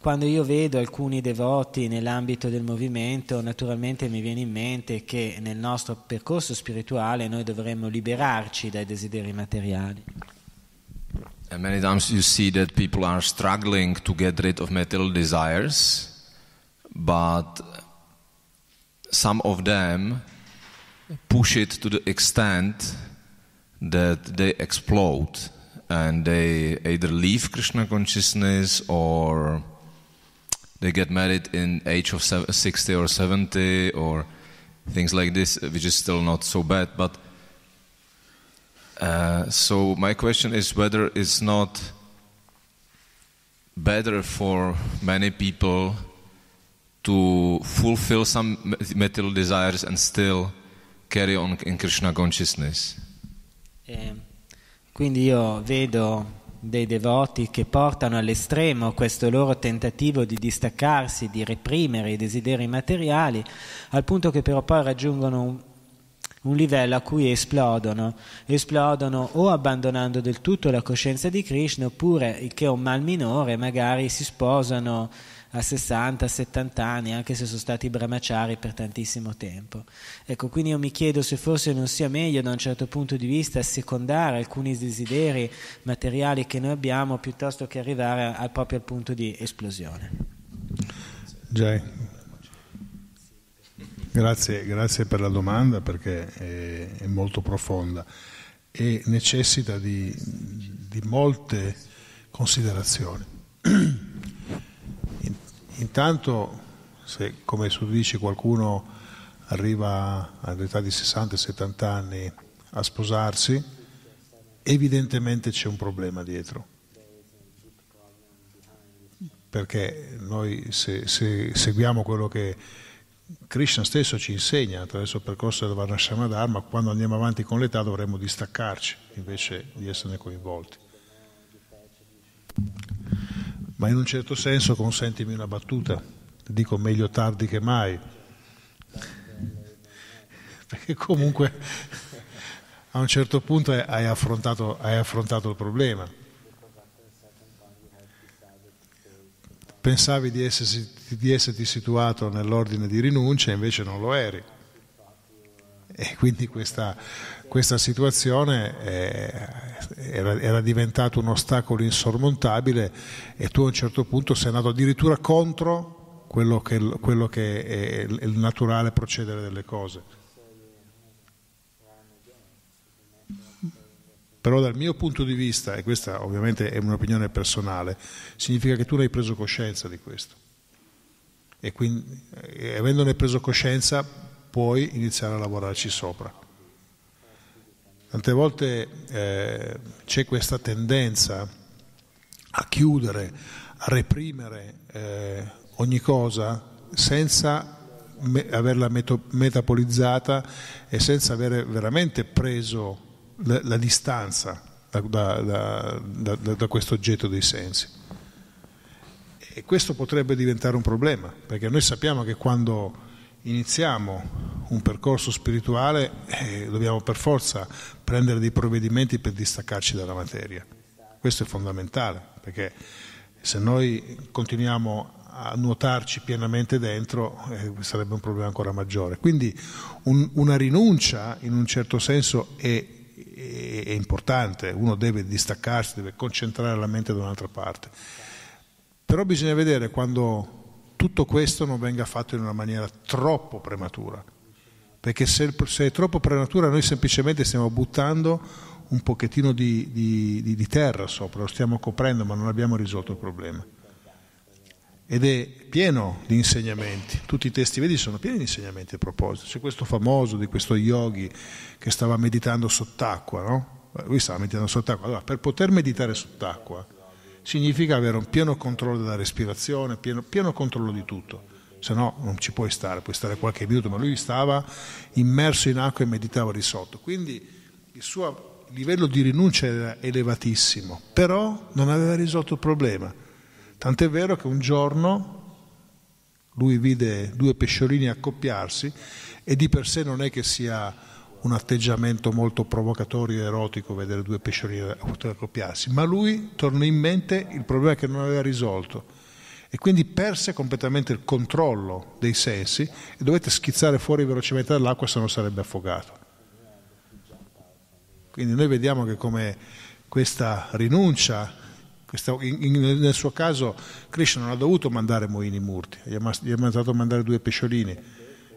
quando io vedo alcuni devoti nell'ambito del movimento, naturalmente mi viene in mente che nel nostro percorso spirituale noi dovremmo liberarci dai desideri materiali. And many times you see that people are struggling to get rid of material desires, but some of them push it to the extent that they explode and they either leave Krishna consciousness or they get married in age of 60 or 70 or things like this, which is still not so bad. But uh, so my question is whether it's not better for many people to fulfill some material desires and still carry on in Krishna consciousness. Eh, quindi io vedo dei devoti che portano all'estremo questo loro tentativo di distaccarsi, di reprimere i desideri materiali, al punto che però poi raggiungono un, un livello a cui esplodono, esplodono o abbandonando del tutto la coscienza di Krishna oppure, che è un mal minore, magari si sposano a 60, 70 anni, anche se sono stati brahmachari per tantissimo tempo. Ecco, quindi io mi chiedo se forse non sia meglio da un certo punto di vista secondare alcuni desideri materiali che noi abbiamo piuttosto che arrivare al proprio punto di esplosione. Jai. Grazie, grazie per la domanda perché è, è molto profonda e necessita di, di molte considerazioni. (clears throat) intanto se come tu dici qualcuno arriva all'età di 60-70 anni a sposarsi, evidentemente c'è un problema dietro. Perché noi se, se seguiamo quello che Krishna stesso ci insegna attraverso il percorso della Varnashama Dharma, quando andiamo avanti con l'età dovremmo distaccarci invece di esserne coinvolti ma in un certo senso consentimi una battuta, dico meglio tardi che mai, perché comunque a un certo punto hai affrontato, hai affrontato il problema. Pensavi di esserti, di esserti situato nell'ordine di rinuncia, invece non lo eri e quindi questa, questa situazione eh, era, era diventata un ostacolo insormontabile e tu a un certo punto sei andato addirittura contro quello che, quello che è il naturale procedere delle cose. Però dal mio punto di vista, e questa ovviamente è un'opinione personale, significa che tu ne hai preso coscienza di questo. E quindi, eh, avendone preso coscienza, puoi iniziare a lavorarci sopra. Tante volte eh, c'è questa tendenza a chiudere, a reprimere eh, ogni cosa senza me- averla meto- metabolizzata e senza avere veramente preso la, la distanza da, da, da, da questo oggetto dei sensi. E questo potrebbe diventare un problema, perché noi sappiamo che quando iniziamo un percorso spirituale eh, dobbiamo per forza prendere dei provvedimenti per distaccarci dalla materia. Questo è fondamentale, perché se noi continuiamo a nuotarci pienamente dentro eh, sarebbe un problema ancora maggiore. Quindi un, una rinuncia in un certo senso è, è, è importante, uno deve distaccarsi, deve concentrare la mente da un'altra parte. Però bisogna vedere quando tutto questo non venga fatto in una maniera troppo prematura, perché se, se è troppo prematura noi semplicemente stiamo buttando un pochettino di, di, di, terra sopra, lo stiamo coprendo ma non abbiamo risolto il problema. Ed è pieno di insegnamenti, tutti i testi vedi sono pieni di insegnamenti a proposito. C'è questo famoso di questo yogi che stava meditando sott'acqua, no? Lui stava meditando sott'acqua. Allora, per poter meditare sott'acqua significa avere un pieno controllo della respirazione, pieno, pieno controllo di tutto, se no non ci puoi stare, puoi stare qualche minuto, ma lui stava immerso in acqua e meditava di sotto, quindi il suo livello di rinuncia era elevatissimo, però non aveva risolto il problema, tant'è vero che un giorno lui vide due pesciolini accoppiarsi e di per sé non è che sia un atteggiamento molto provocatorio e erotico vedere due pesciolini accoppiarsi, ma lui tornò in mente il problema che non aveva risolto e quindi perse completamente il controllo dei sensi e dovette schizzare fuori velocemente dall'acqua se no sarebbe affogato. Quindi noi vediamo che come questa rinuncia, questa, in, in, nel suo caso Krishna non ha dovuto mandare moini murti, gli ha, mandato mandare due pesciolini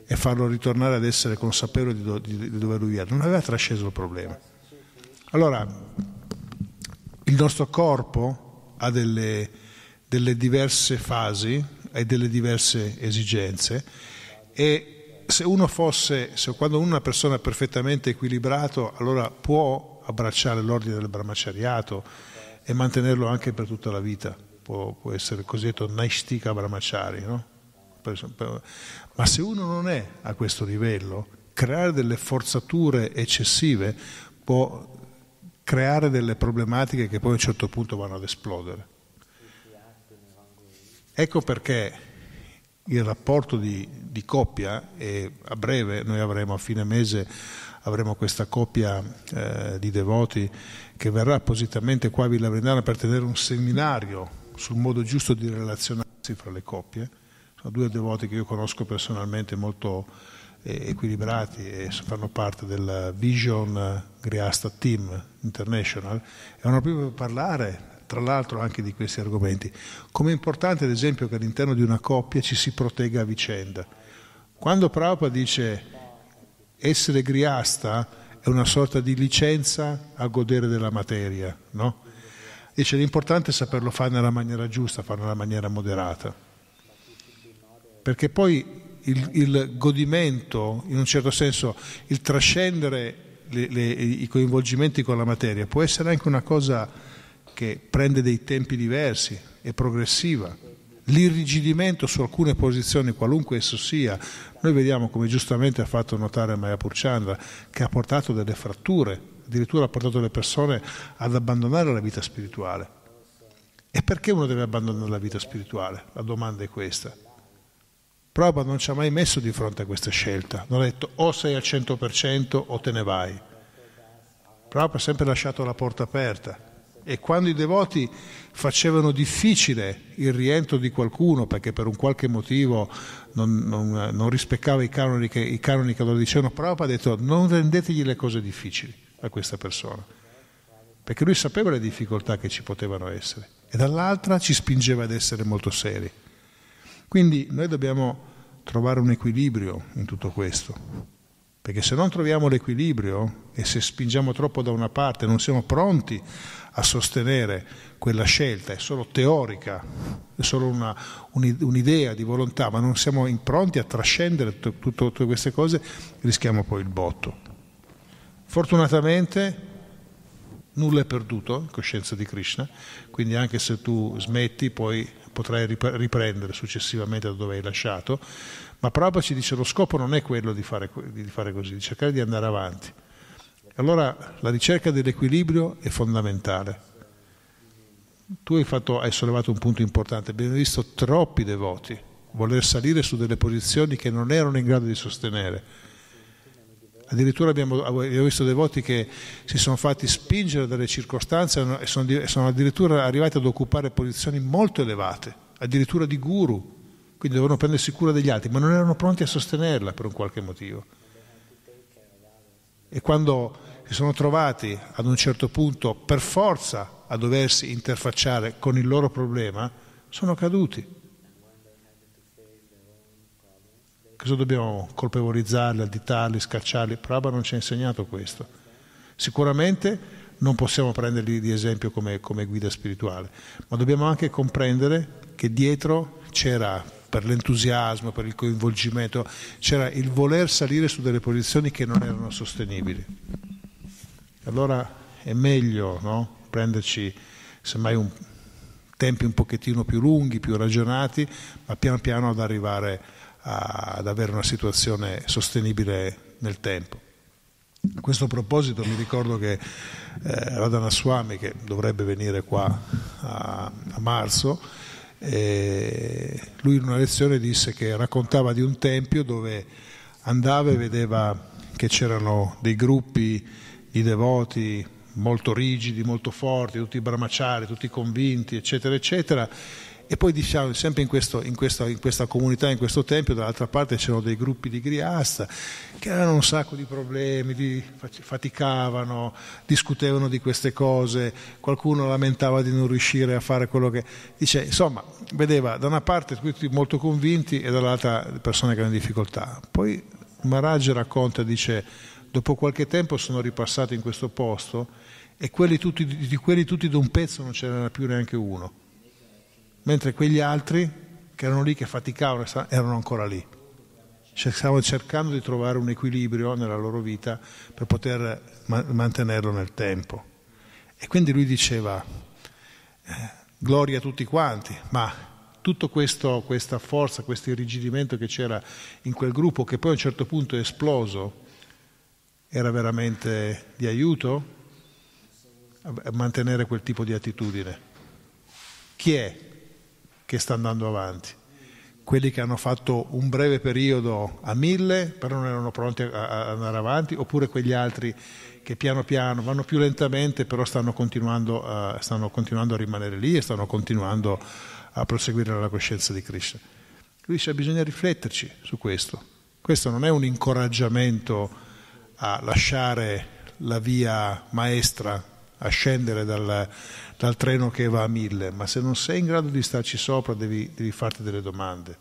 e farlo ritornare ad essere consapevole di, do, di, di dove lui era. Non aveva trasceso il problema. Allora, il nostro corpo ha delle, delle diverse fasi e delle diverse esigenze e se uno fosse, se quando una persona è perfettamente equilibrato, allora può abbracciare l'ordine del brahmacariato e mantenerlo anche per tutta la vita. Può, può essere il cosiddetto naistika Brahmachari, no? per, per, ma se uno non è a questo livello, creare delle forzature eccessive può creare delle problematiche che poi a un certo punto vanno ad esplodere. Ecco perché il rapporto di, di coppia, e a breve noi avremo a fine mese avremo questa coppia eh, di devoti che verrà appositamente qua a Villa Vendana per tenere un seminario sul modo giusto di relazionarsi fra le coppie. Sono due devoti che io conosco personalmente molto eh, equilibrati e fanno parte del Vision Griasta Team International e vanno proprio per parlare tra l'altro anche di questi argomenti. Come è importante ad esempio che all'interno di una coppia ci si protegga a vicenda. Quando Prabhupada dice essere griasta è una sorta di licenza a godere della materia, no? Dice l'importante è saperlo fare nella maniera giusta, farlo nella maniera moderata perché poi il, il godimento, in un certo senso, il trascendere le, le, i coinvolgimenti con la materia può essere anche una cosa che prende dei tempi diversi, è progressiva. L'irrigidimento su alcune posizioni, qualunque esso sia, noi vediamo come giustamente ha fatto notare Maya Purchandra, che ha portato delle fratture, addirittura ha portato le persone ad abbandonare la vita spirituale. E perché uno deve abbandonare la vita spirituale? La domanda è questa. Prova non ci ha mai messo di fronte a questa scelta, non ha detto o sei al 100% o te ne vai. Prabhupada ha sempre lasciato la porta aperta e quando i devoti facevano difficile il rientro di qualcuno perché per un qualche motivo non, non, non rispettava i canoni, che, i canoni che lo dicevano, Prabhupada ha detto non rendetegli le cose difficili a questa persona perché lui sapeva le difficoltà che ci potevano essere e dall'altra ci spingeva ad essere molto seri. Quindi noi dobbiamo trovare un equilibrio in tutto questo, perché se non troviamo l'equilibrio e se spingiamo troppo da una parte, non siamo pronti a sostenere quella scelta, è solo teorica, è solo una, un'idea di volontà, ma non siamo pronti a trascendere tutto, tutte queste cose, rischiamo poi il botto. Fortunatamente nulla è perduto in coscienza di Krishna, quindi anche se tu smetti poi potrai riprendere successivamente da dove hai lasciato, ma Prabhupada ci dice lo scopo non è quello di fare, di fare così, di cercare di andare avanti. Allora la ricerca dell'equilibrio è fondamentale. Tu hai, fatto, hai sollevato un punto importante, abbiamo visto troppi devoti voler salire su delle posizioni che non erano in grado di sostenere Addirittura abbiamo, abbiamo, visto devoti che si sono fatti spingere dalle circostanze e sono, sono addirittura arrivati ad occupare posizioni molto elevate, addirittura di guru, quindi dovevano prendersi cura degli altri, ma non erano pronti a sostenerla per un qualche motivo. E quando si sono trovati ad un certo punto per forza a doversi interfacciare con il loro problema, sono caduti. Cosa dobbiamo colpevolizzarli, additarli, scacciarli? Prabha non ci ha insegnato questo. Sicuramente non possiamo prenderli di esempio come, come guida spirituale, ma dobbiamo anche comprendere che dietro c'era per l'entusiasmo, per il coinvolgimento, c'era il voler salire su delle posizioni che non erano sostenibili. Allora è meglio no? prenderci semmai un, tempi un pochettino più lunghi, più ragionati, ma piano piano ad arrivare a ad avere una situazione sostenibile nel tempo. A questo proposito mi ricordo che eh, Radhana Swami, che dovrebbe venire qua a, a marzo, eh, lui in una lezione disse che raccontava di un tempio dove andava e vedeva che c'erano dei gruppi di devoti molto rigidi, molto forti, tutti bramaciari, tutti convinti, eccetera, eccetera, e poi diciamo, sempre in, questo, in, questa, in questa, comunità, in questo tempio, dall'altra parte c'erano dei gruppi di griasta che avevano un sacco di problemi, di, faticavano, discutevano di queste cose, qualcuno lamentava di non riuscire a fare quello che... Dice, insomma, vedeva da una parte tutti molto convinti e dall'altra persone che erano difficoltà. Poi Maraj racconta, dice, dopo qualche tempo sono ripassato in questo posto e quelli tutti, di quelli tutti da un pezzo non ce n'era più neanche uno mentre quegli altri che erano lì, che faticavano, erano ancora lì. Cioè, stavano cercando di trovare un equilibrio nella loro vita per poter mantenerlo nel tempo. E quindi lui diceva, eh, gloria a tutti quanti, ma tutta questa forza, questo irrigidimento che c'era in quel gruppo, che poi a un certo punto è esploso, era veramente di aiuto a mantenere quel tipo di attitudine? Chi è che sta andando avanti. Quelli che hanno fatto un breve periodo a mille, però non erano pronti ad andare avanti, oppure quegli altri che piano piano vanno più lentamente, però stanno continuando, a, stanno continuando a rimanere lì e stanno continuando a proseguire nella coscienza di Krishna. Lui dice bisogna rifletterci su questo. Questo non è un incoraggiamento a lasciare la via maestra a scendere dal, dal treno che va a mille, ma se non sei in grado di starci sopra devi, devi farti delle domande.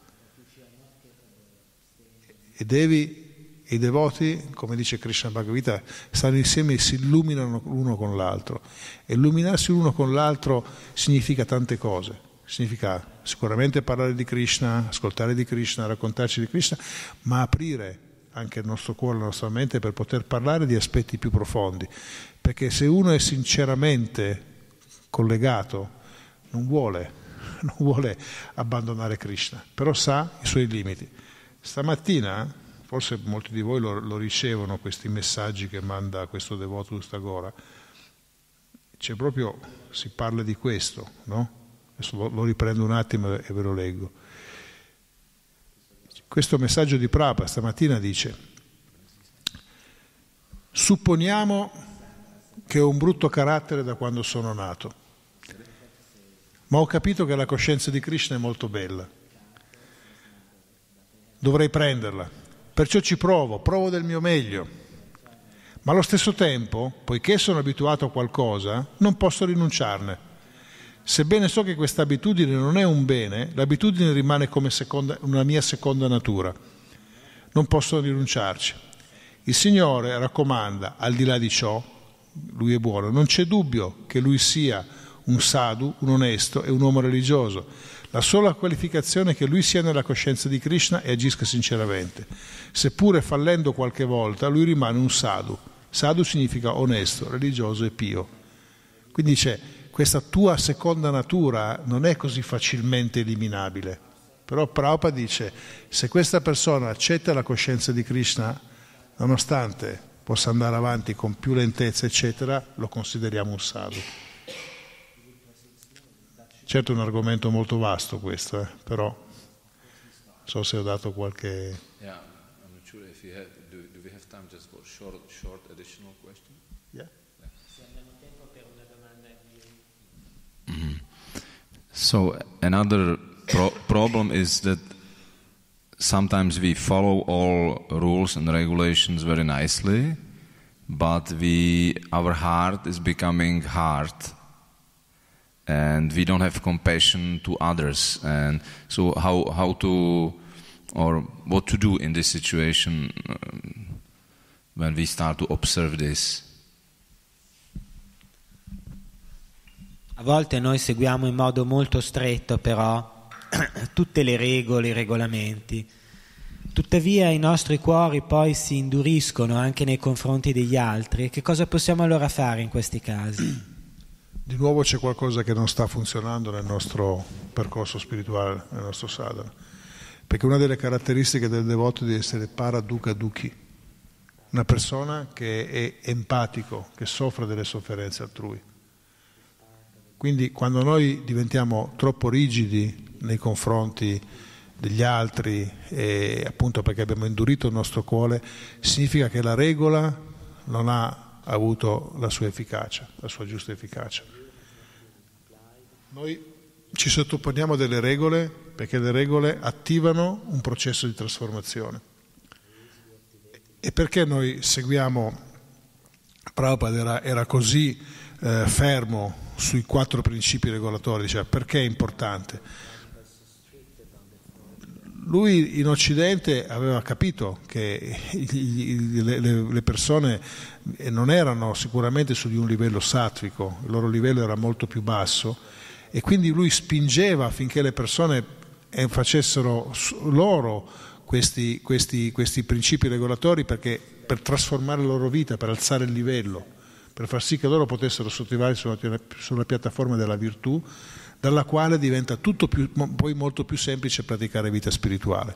E devi, i devoti, come dice Krishna Bhagavad Gita, stanno insieme e si illuminano l'uno con l'altro. E illuminarsi l'uno con l'altro significa tante cose significa sicuramente parlare di Krishna, ascoltare di Krishna, raccontarci di Krishna, ma aprire anche il nostro cuore, la nostra mente, per poter parlare di aspetti più profondi. Perché se uno è sinceramente collegato, non vuole, (laughs) non vuole abbandonare Krishna, però sa i suoi limiti. Stamattina, forse molti di voi lo, lo ricevono, questi messaggi che manda questo devoto Ustagora, c'è proprio, si parla di questo, no? Adesso lo, lo riprendo un attimo e ve lo leggo questo messaggio di Prabha stamattina dice, supponiamo che ho un brutto carattere da quando sono nato, ma ho capito che la coscienza di Krishna è molto bella, dovrei prenderla, perciò ci provo, provo del mio meglio, ma allo stesso tempo, poiché sono abituato a qualcosa, non posso rinunciarne Sebbene so che questa abitudine non è un bene, l'abitudine rimane come seconda, una mia seconda natura. Non posso rinunciarci. Il Signore raccomanda, al di là di ciò, Lui è buono. Non c'è dubbio che Lui sia un sadhu, un onesto e un uomo religioso. La sola qualificazione è che lui sia nella coscienza di Krishna e agisca sinceramente. Seppure fallendo qualche volta, lui rimane un sadhu. Sadhu significa onesto, religioso e pio. Quindi c'è questa tua seconda natura non è così facilmente eliminabile. Però Prabhupada dice, se questa persona accetta la coscienza di Krishna, nonostante possa andare avanti con più lentezza, eccetera, lo consideriamo un sadhu. Certo è un argomento molto vasto questo, eh, però so se ho dato qualche... Mm. So another pro problem is that sometimes we follow all rules and regulations very nicely, but we our heart is becoming hard, and we don't have compassion to others. And so, how how to or what to do in this situation um, when we start to observe this? A volte noi seguiamo in modo molto stretto però (clears throat) tutte le regole, i regolamenti. Tuttavia i nostri cuori poi si induriscono anche nei confronti degli altri. Che cosa possiamo allora fare in questi casi? (clears throat) Di nuovo c'è qualcosa che non sta funzionando nel nostro percorso spirituale, nel nostro sadhana. Perché una delle caratteristiche del devoto è di essere paraduca duchi, una persona che è empatico, che soffre delle sofferenze altrui. Quindi quando noi diventiamo troppo rigidi nei confronti degli altri, appunto perché abbiamo indurito il nostro cuore, significa che la regola non ha avuto la sua efficacia, la sua giusta efficacia. Noi ci sottoponiamo a delle regole perché le regole attivano un processo di trasformazione. E perché noi seguiamo, Prabhupada era, era così eh, fermo sui quattro principi regolatori, cioè perché è importante. Lui in Occidente aveva capito che (laughs) le persone eh, non erano sicuramente su di un livello sattrico, il loro livello era molto più basso e quindi lui spingeva affinché le persone eh, facessero loro questi, questi, questi principi regolatori perché, per trasformare la loro vita, per alzare il livello per far sì che loro potessero sottolineare sulla, sulla piattaforma della virtù, dalla quale diventa tutto più, poi molto più semplice praticare vita spirituale.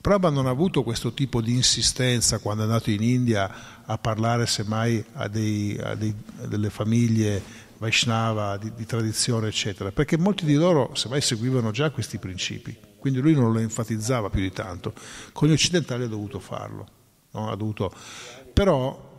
Prabha non ha avuto questo tipo di insistenza quando è andato in India a parlare semmai a, dei, a, dei, a delle famiglie Vaishnava, di, di, tradizione, eccetera, perché molti di loro semmai seguivano già questi principi, quindi lui non lo enfatizzava più di tanto. Con gli occidentali ha dovuto farlo, no? ha dovuto. però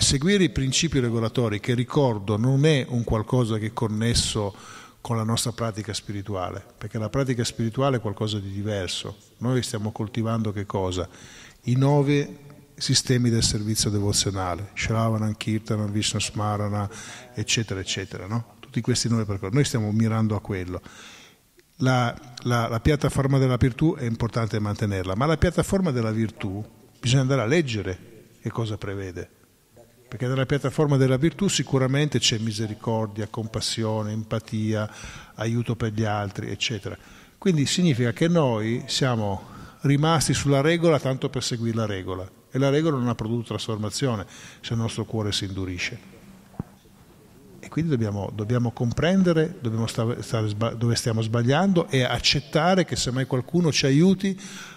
seguire i principi regolatori, che ricordo non è un qualcosa che è connesso con la nostra pratica spirituale, perché la pratica spirituale è qualcosa di diverso. Noi stiamo coltivando che cosa? I nove sistemi del servizio devozionale, Shravanan, Kirtanan, Vishnu Smarana, eccetera, eccetera, no? tutti questi nove percorsi. Noi stiamo mirando a quello. La, la, la piattaforma della virtù è importante mantenerla, ma la piattaforma della virtù bisogna andare a leggere che cosa prevede perché nella piattaforma della virtù sicuramente c'è misericordia, compassione, empatia, aiuto per gli altri, eccetera. Quindi significa che noi siamo rimasti sulla regola tanto per seguire la regola e la regola non ha prodotto trasformazione se il nostro cuore si indurisce. E quindi dobbiamo, dobbiamo comprendere dobbiamo stare, stare, dove stiamo sbagliando e accettare che semmai qualcuno ci aiuti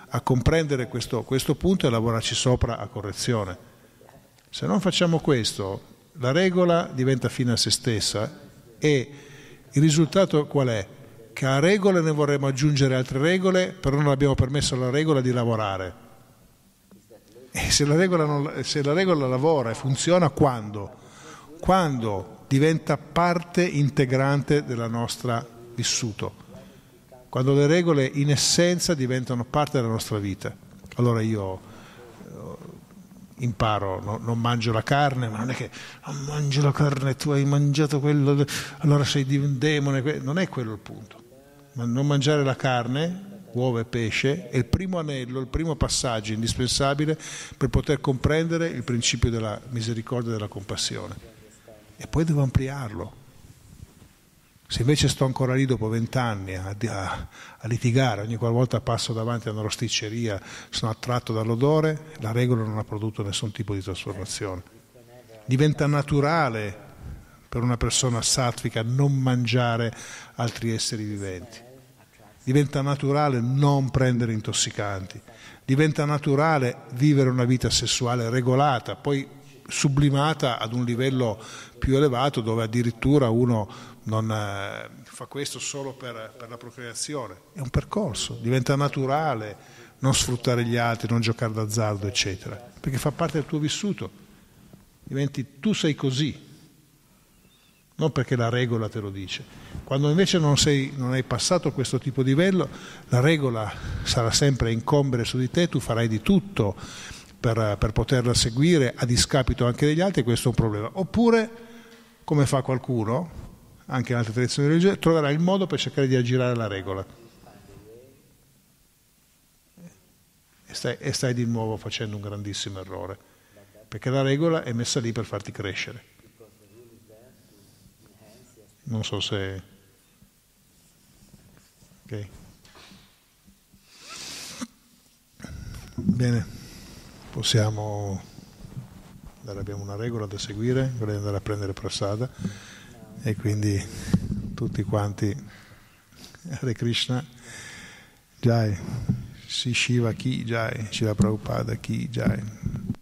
a comprendere questo, questo punto e lavorarci sopra a correzione se non facciamo questo, la regola diventa fine a se stessa e il risultato qual è? Che a regole ne vorremmo aggiungere altre regole, però non abbiamo permesso alla regola di lavorare. E se la regola, non, se la regola lavora e funziona, quando? Quando diventa parte integrante della nostra vissuto, quando le regole in essenza diventano parte della nostra vita. Allora io imparo, no, non mangio la carne, ma non è che non ah, mangio la carne, tu hai mangiato quello, allora sei di un demone, non è quello il punto. Ma non mangiare la carne uova e pesce, è il primo anello, il primo passaggio indispensabile per poter comprendere il principio della misericordia e della compassione. E poi devo ampliarlo, se invece sto ancora lì dopo vent'anni a, a, a, litigare, ogni qualvolta passo davanti a una rosticceria, sono attratto dall'odore, la regola non ha prodotto nessun tipo di trasformazione. Diventa naturale per una persona sattvica non mangiare altri esseri viventi. Diventa naturale non prendere intossicanti. Diventa naturale vivere una vita sessuale regolata, poi sublimata ad un livello più elevato dove addirittura uno non eh, fa questo solo per, per, la procreazione, è un percorso, diventa naturale non sfruttare gli altri, non giocare d'azzardo, eccetera, perché fa parte del tuo vissuto, diventi tu sei così, non perché la regola te lo dice. Quando invece non, sei, non hai passato questo tipo di livello, la regola sarà sempre incombere su di te, tu farai di tutto per, per poterla seguire a discapito anche degli altri, questo è un problema. Oppure, come fa qualcuno, anche in altre tradizioni religiose, troverà il modo per cercare di aggirare la regola. E stai, e stai di nuovo facendo un grandissimo errore, perché la regola è messa lì per farti crescere. Non so se... Ok. Bene, possiamo... Abbiamo una regola da seguire, vorrei andare a prendere prasada e quindi tutti quanti Hare Krishna Jai, Si Shiva Ki Jai, Shiva Prabhupada Ki Jai.